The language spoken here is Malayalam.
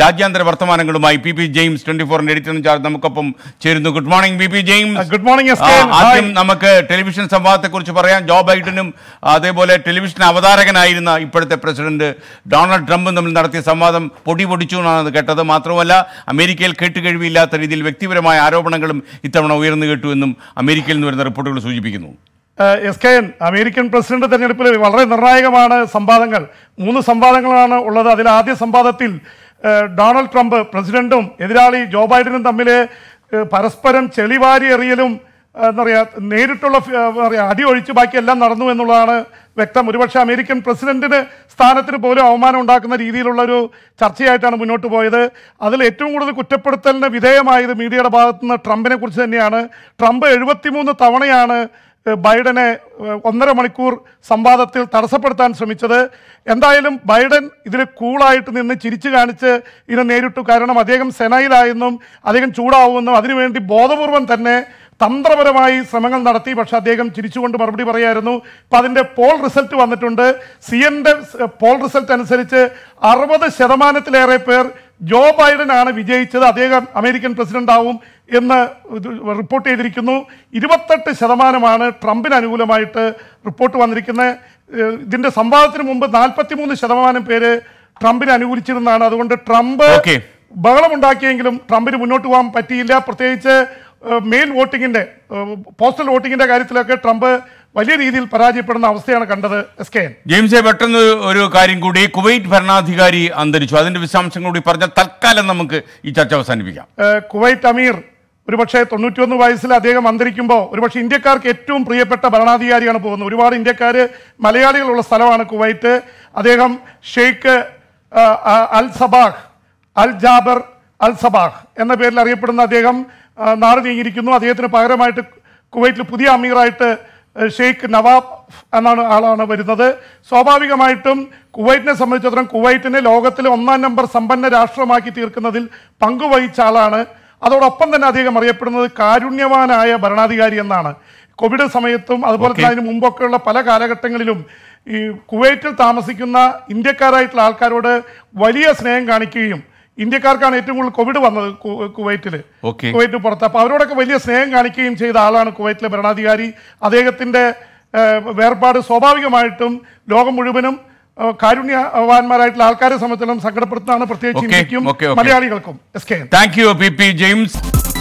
രാജ്യാന്തര വർത്തമാനങ്ങളുമായി പി പി ജെയിംസ് ട്വന്റി ഫോറിന്റെ എഡിറ്റർ ഇൻചാർജ് നമുക്കൊപ്പം ചേരുന്നു good morning P P James good uh, morning ആദ്യം നമുക്ക് ടെലിവിഷൻ സംവാദത്തെ കുറിച്ച് പറയാം ജോ ബൈഡനും അതേപോലെ ടെലിവിഷൻ അവതാരകനായിരുന്ന ഇപ്പോഴത്തെ പ്രസിഡന്റ് ഡൊണാൾഡ് ട്രംപും തമ്മിൽ നടത്തിയ സംവാദം പൊടി പൊടിച്ചു എന്നാണ് കേട്ടത് മാത്രമല്ല അമേരിക്കയിൽ കേട്ടുകഴിവില്ലാത്ത രീതിയിൽ വ്യക്തിപരമായ ആരോപണങ്ങളും ഇത്തവണ ഉയർന്നു കേട്ടു എന്നും അമേരിക്കയിൽ നിന്ന് വരുന്ന റിപ്പോർട്ടുകൾ സൂചിപ്പിക്കുന്നു S K N American president തെരഞ്ഞെടുപ്പിൽ വളരെ നിർണായകമാണ് സംവാദങ്ങൾ മൂന്ന് സംവാദങ്ങളാണ് ഉള്ളത് അതിൽ ആദ്യ സംവാദത്തിൽ ഡൊണാൾഡ് ട്രംപ് പ്രസിഡന്റും എതിരാളി ജോ ബൈഡനും തമ്മിൽ പരസ്പരം ചെളിവാരി എറിയലും എന്താ പറയുക നേരിട്ടുള്ള പറയുക അടിയൊഴിച്ച് ബാക്കിയെല്ലാം നടന്നു എന്നുള്ളതാണ് വ്യക്തം ഒരുപക്ഷെ അമേരിക്കൻ പ്രസിഡന്റിന് സ്ഥാനത്തിന് പോലും അവമാനം ഉണ്ടാക്കുന്ന രീതിയിലുള്ള ഒരു ചർച്ചയായിട്ടാണ് മുന്നോട്ട് പോയത് അതിൽ ഏറ്റവും കൂടുതൽ കുറ്റപ്പെടുത്തലിന് വിധേയമായത് മീഡിയയുടെ ഭാഗത്തുനിന്ന് ട്രംപിനെ കുറിച്ച് തന്നെയാണ് ട്രംപ് എഴുപത്തിമൂന്ന് തവണയാണ് ബൈഡനെ ഒന്നര മണിക്കൂർ സംവാദത്തിൽ തടസ്സപ്പെടുത്താൻ ശ്രമിച്ചത് എന്തായാലും ബൈഡൻ ഇതിൽ കൂളായിട്ട് നിന്ന് ചിരിച്ചു കാണിച്ച് ഇതിനെ നേരിട്ടു കാരണം അദ്ദേഹം സെനയിലായെന്നും അദ്ദേഹം ചൂടാവുമെന്നും അതിനുവേണ്ടി ബോധപൂർവം തന്നെ തന്ത്രപരമായി ശ്രമങ്ങൾ നടത്തി പക്ഷേ അദ്ദേഹം ചിരിച്ചുകൊണ്ട് മറുപടി പറയായിരുന്നു അപ്പം അതിൻ്റെ പോൾ റിസൾട്ട് വന്നിട്ടുണ്ട് സി എൻ്റെ പോൾ റിസൾട്ട് അനുസരിച്ച് അറുപത് ശതമാനത്തിലേറെ പേർ ജോ ബൈഡൻ ആണ് വിജയിച്ചത് അദ്ദേഹം അമേരിക്കൻ പ്രസിഡന്റ് ആവും എന്ന് റിപ്പോർട്ട് ചെയ്തിരിക്കുന്നു ഇരുപത്തെട്ട് ശതമാനമാണ് ട്രംപിന് അനുകൂലമായിട്ട് റിപ്പോർട്ട് വന്നിരിക്കുന്നത് ഇതിന്റെ സംവാദത്തിന് മുമ്പ് നാൽപ്പത്തിമൂന്ന് ശതമാനം പേര് ട്രംപിനെ അനുകൂലിച്ചിരുന്നതാണ് അതുകൊണ്ട് ട്രംപ് ബഹളമുണ്ടാക്കിയെങ്കിലും ട്രംപിന് മുന്നോട്ട് പോകാൻ പറ്റിയില്ല പ്രത്യേകിച്ച് മെയിൻ വോട്ടിങ്ങിന്റെ പോസ്റ്റൽ വോട്ടിങ്ങിന്റെ കാര്യത്തിലൊക്കെ ട്രംപ് വലിയ രീതിയിൽ പരാജയപ്പെടുന്ന അവസ്ഥയാണ് കണ്ടത് എസ് കെ എൻ ജെയിംസെ പെട്ടെന്ന് ഒരു കാര്യം കൂടി കുവൈറ്റ് ഭരണാധികാരി അന്തരിച്ചു അതിന്റെ വിശദാംശങ്ങൾ കൂടി പറഞ്ഞാൽ തൽക്കാലം നമുക്ക് ഈ ചർച്ച അവസാനിപ്പിക്കാം കുവൈറ്റ് അമീർ ഒരുപക്ഷെ ഒന്ന് വയസ്സിൽ അദ്ദേഹം അന്തരിക്കുമ്പോൾ ഒരുപക്ഷെ ഇന്ത്യക്കാർക്ക് ഏറ്റവും പ്രിയപ്പെട്ട ഭരണാധികാരിയാണ് പോകുന്നത് ഒരുപാട് ഇന്ത്യക്കാർ മലയാളികളുള്ള സ്ഥലമാണ് കുവൈറ്റ് അദ്ദേഹം Sheikh Al Sabah Al Jaber Al Sabah എന്ന പേരിൽ അറിയപ്പെടുന്ന അദ്ദേഹം നാട് നീങ്ങിയിരിക്കുന്നു അദ്ദേഹത്തിന് പകരമായിട്ട് കുവൈറ്റിൽ പുതിയ അമീറായിട്ട് ഷെയ്ഖ് നവാബ് എന്നാണ് ആളാണ് വരുന്നത് സ്വാഭാവികമായിട്ടും കുവൈറ്റിനെ സംബന്ധിച്ചിടത്തോളം കുവൈറ്റിനെ ലോകത്തിലെ ഒന്നാം നമ്പർ സമ്പന്ന രാഷ്ട്രമാക്കി തീർക്കുന്നതിൽ പങ്കുവഹിച്ച ആളാണ് അതോടൊപ്പം തന്നെ അധികം അറിയപ്പെടുന്നത് കാരുണ്യവാനായ ഭരണാധികാരി എന്നാണ് കോവിഡ് സമയത്തും അതുപോലെ തന്നെ അതിന് മുമ്പൊക്കെയുള്ള പല കാലഘട്ടങ്ങളിലും ഈ കുവൈറ്റിൽ താമസിക്കുന്ന ഇന്ത്യക്കാരായിട്ടുള്ള ആൾക്കാരോട് വലിയ സ്നേഹം കാണിക്കുകയും ഇന്ത്യക്കാർക്കാണ് ഏറ്റവും കൂടുതൽ കോവിഡ് വന്നത് കുവൈറ്റിൽ കുവൈറ്റ് പുറത്ത് അപ്പോൾ അവരോടൊക്കെ വലിയ സ്നേഹം കാണിക്കുകയും ചെയ്ത ആളാണ് കുവൈറ്റിലെ ഭരണാധികാരി അദ്ദേഹത്തിൻ്റെ വേർപാട് സ്വാഭാവികമായിട്ടും ലോകം മുഴുവനും കാരുണ്യവാന്മാരായിട്ടുള്ള ആൾക്കാരെ സംബന്ധിച്ചിടത്തോളം സങ്കടപ്പെടുത്തുന്നതാണ് പ്രത്യേകിച്ച് മലയാളികൾക്കും S K thank you James